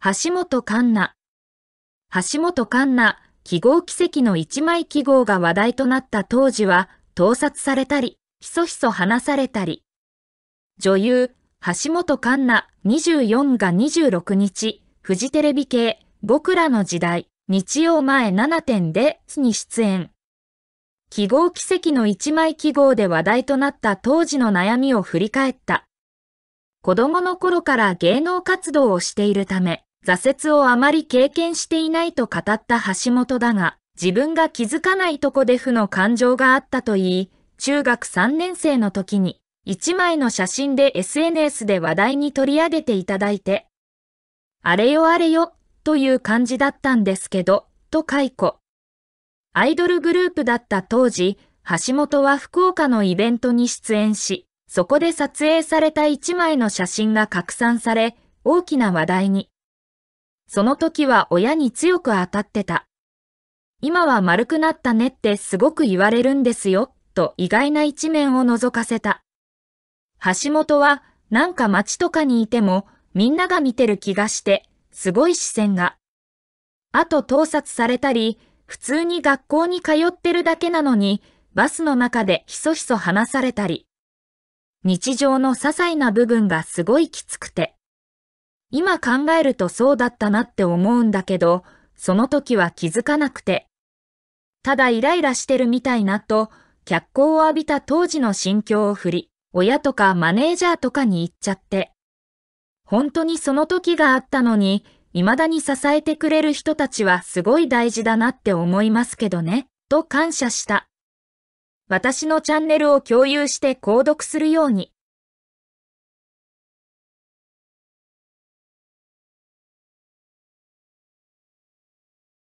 橋本環奈。橋本環奈、記号奇跡の一枚記号が話題となった当時は、盗撮されたり、ひそひそ話されたり。女優、橋本環奈24が26日、フジテレビ系、僕らの時代、日曜前7.0に出演。記号奇跡の一枚記号で話題となった当時の悩みを振り返った。子供の頃から芸能活動をしているため、挫折をあまり経験していないと語った橋本だが、自分が気づかないとこで負の感情があったと言い、中学3年生の時に、一枚の写真で SNS で話題に取り上げていただいて、あれよあれよ、という感じだったんですけど、と解雇。アイドルグループだった当時、橋本は福岡のイベントに出演し、そこで撮影された一枚の写真が拡散され、大きな話題に。その時は親に強く当たってた。今は丸くなったねってすごく言われるんですよ、と意外な一面を覗かせた。橋本は、なんか街とかにいても、みんなが見てる気がして、すごい視線が。あと盗撮されたり、普通に学校に通ってるだけなのに、バスの中でひそひそ話されたり。日常の些細な部分がすごいきつくて。今考えるとそうだったなって思うんだけど、その時は気づかなくて。ただイライラしてるみたいなと、脚光を浴びた当時の心境を振り、親とかマネージャーとかに言っちゃって。本当にその時があったのに、未だに支えてくれる人たちはすごい大事だなって思いますけどね、と感謝した。私のチャンネルを共有して購読するように。